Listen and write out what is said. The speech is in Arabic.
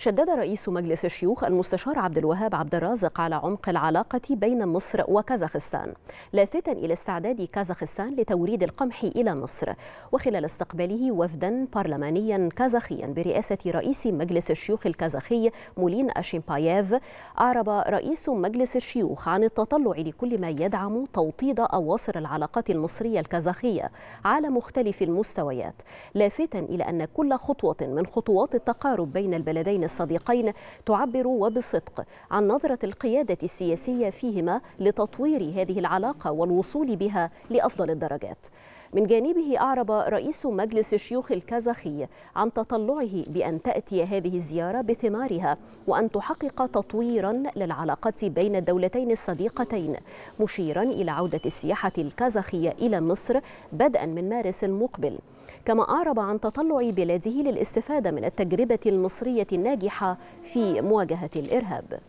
شدد رئيس مجلس الشيوخ المستشار عبد الوهاب عبد الرازق على عمق العلاقة بين مصر وكازاخستان لافتا إلى استعداد كازاخستان لتوريد القمح إلى مصر وخلال استقباله وفدا برلمانيا كازاخيا برئاسة رئيس مجلس الشيوخ الكازاخي مولين أشيمبايف أعرب رئيس مجلس الشيوخ عن التطلع لكل ما يدعم توطيد أواصر العلاقات المصرية الكازاخية على مختلف المستويات لافتا إلى أن كل خطوة من خطوات التقارب بين البلدين الصديقين تعبر وبصدق عن نظرة القيادة السياسية فيهما لتطوير هذه العلاقة والوصول بها لأفضل الدرجات من جانبه أعرب رئيس مجلس الشيوخ الكازاخي عن تطلعه بأن تأتي هذه الزيارة بثمارها وأن تحقق تطويرا للعلاقات بين الدولتين الصديقتين مشيرا إلى عودة السياحة الكازاخية إلى مصر بدءا من مارس المقبل كما أعرب عن تطلع بلاده للاستفادة من التجربة المصرية الناجحة في مواجهة الإرهاب